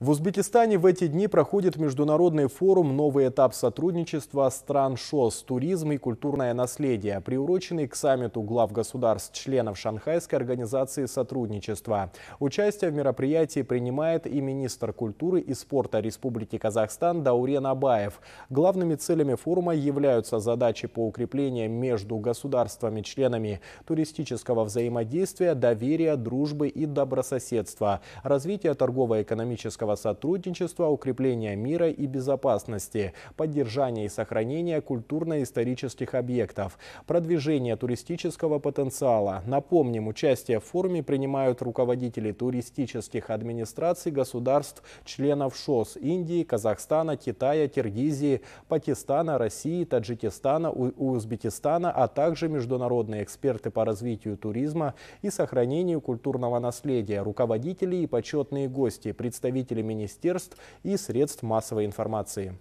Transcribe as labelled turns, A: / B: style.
A: В Узбекистане в эти дни проходит международный форум «Новый этап сотрудничества стран ШОС. Туризм и культурное наследие», приуроченный к саммиту глав государств-членов Шанхайской организации сотрудничества. Участие в мероприятии принимает и министр культуры и спорта Республики Казахстан Даурен Абаев. Главными целями форума являются задачи по укреплению между государствами-членами туристического взаимодействия, доверия, дружбы и добрососедства, развитие торгово-экономического экономического сотрудничества, укрепления мира и безопасности, поддержания и сохранения культурно-исторических объектов, продвижения туристического потенциала. Напомним, участие в форуме принимают руководители туристических администраций государств, членов ШОС Индии, Казахстана, Китая, Киргизии, Пакистана, России, Таджикистана, Узбекистана, а также международные эксперты по развитию туризма и сохранению культурного наследия, руководители и почетные гости, представители представители министерств и средств массовой информации.